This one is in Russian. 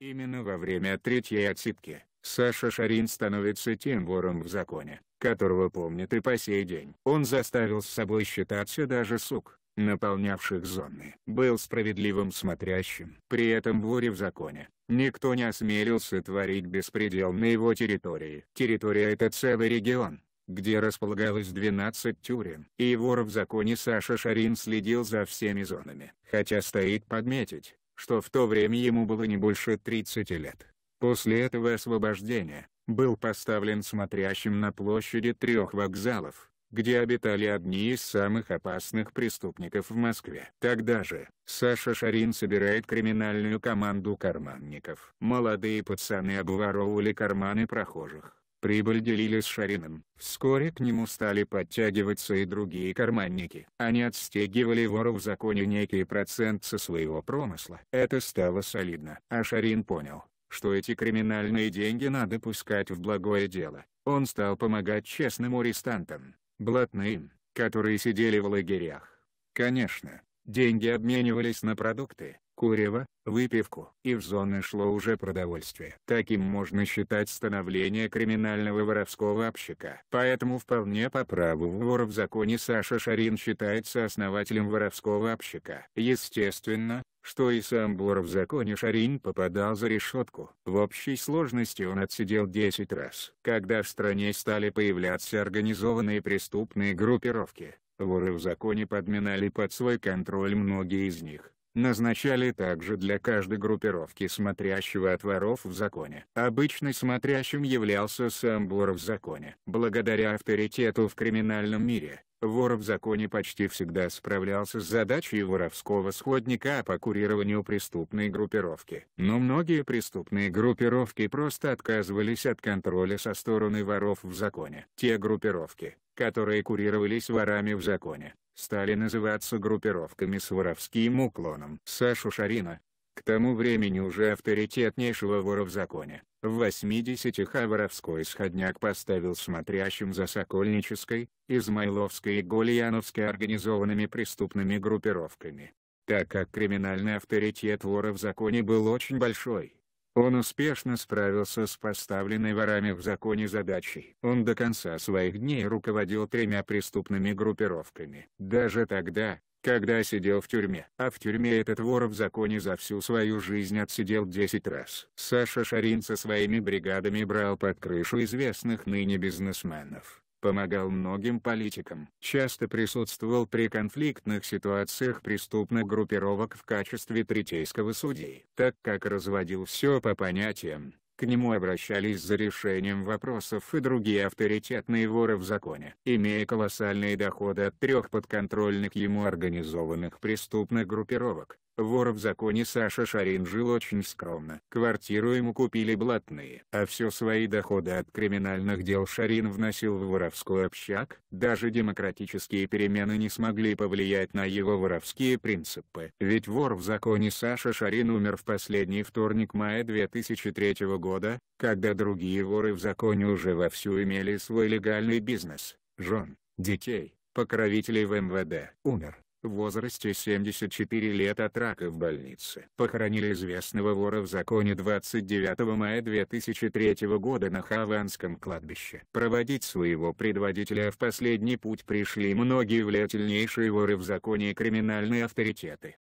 Именно во время третьей отсидки, Саша Шарин становится тем вором в законе, которого помнит и по сей день. Он заставил с собой считаться даже сук, наполнявших зоны. Был справедливым смотрящим. При этом воре в законе, никто не осмелился творить беспредел на его территории. Территория это целый регион, где располагалось 12 тюрем. И вор в законе Саша Шарин следил за всеми зонами. Хотя стоит подметить, что в то время ему было не больше 30 лет. После этого освобождения, был поставлен смотрящим на площади трех вокзалов, где обитали одни из самых опасных преступников в Москве. Тогда же, Саша Шарин собирает криминальную команду карманников. Молодые пацаны обворовывали карманы прохожих, Прибыль делили с Шариным. Вскоре к нему стали подтягиваться и другие карманники. Они отстегивали вору в законе некий процент со своего промысла. Это стало солидно. А Шарин понял, что эти криминальные деньги надо пускать в благое дело. Он стал помогать честным арестантам, блатным, которые сидели в лагерях. Конечно, деньги обменивались на продукты, курево, выпивку. И в зоны шло уже продовольствие. Таким можно считать становление криминального воровского общака. Поэтому вполне по праву вор в законе Саша Шарин считается основателем воровского общака. Естественно, что и сам вор в законе Шарин попадал за решетку. В общей сложности он отсидел 10 раз. Когда в стране стали появляться организованные преступные группировки, воры в законе подминали под свой контроль многие из них назначали также для каждой группировки смотрящего от воров в законе. Обычно смотрящим являлся сам вор в законе. Благодаря авторитету в криминальном мире, вор в законе почти всегда справлялся с задачей воровского сходника по курированию преступной группировки. Но многие преступные группировки просто отказывались от контроля со стороны воров в законе. Те группировки, которые курировались ворами в законе, стали называться группировками с воровским уклоном. Сашу Шарина, к тому времени уже авторитетнейшего вора в законе, в 80-х а воровской сходняк поставил смотрящим за Сокольнической, Измайловской и Гольяновской организованными преступными группировками. Так как криминальный авторитет вора в законе был очень большой, он успешно справился с поставленной ворами в законе задачей. Он до конца своих дней руководил тремя преступными группировками. Даже тогда, когда сидел в тюрьме. А в тюрьме этот вор в законе за всю свою жизнь отсидел 10 раз. Саша Шарин со своими бригадами брал под крышу известных ныне бизнесменов помогал многим политикам. Часто присутствовал при конфликтных ситуациях преступных группировок в качестве третейского судьи. Так как разводил все по понятиям, к нему обращались за решением вопросов и другие авторитетные воры в законе. Имея колоссальные доходы от трех подконтрольных ему организованных преступных группировок, Вор в законе Саша Шарин жил очень скромно. Квартиру ему купили блатные. А все свои доходы от криминальных дел Шарин вносил в воровской общак. Даже демократические перемены не смогли повлиять на его воровские принципы. Ведь вор в законе Саша Шарин умер в последний вторник мая 2003 года, когда другие воры в законе уже вовсю имели свой легальный бизнес, жен, детей, покровителей в МВД. Умер в возрасте 74 лет от рака в больнице. Похоронили известного вора в законе 29 мая 2003 года на Хаванском кладбище. Проводить своего предводителя в последний путь пришли многие влиятельнейшие воры в законе и криминальные авторитеты.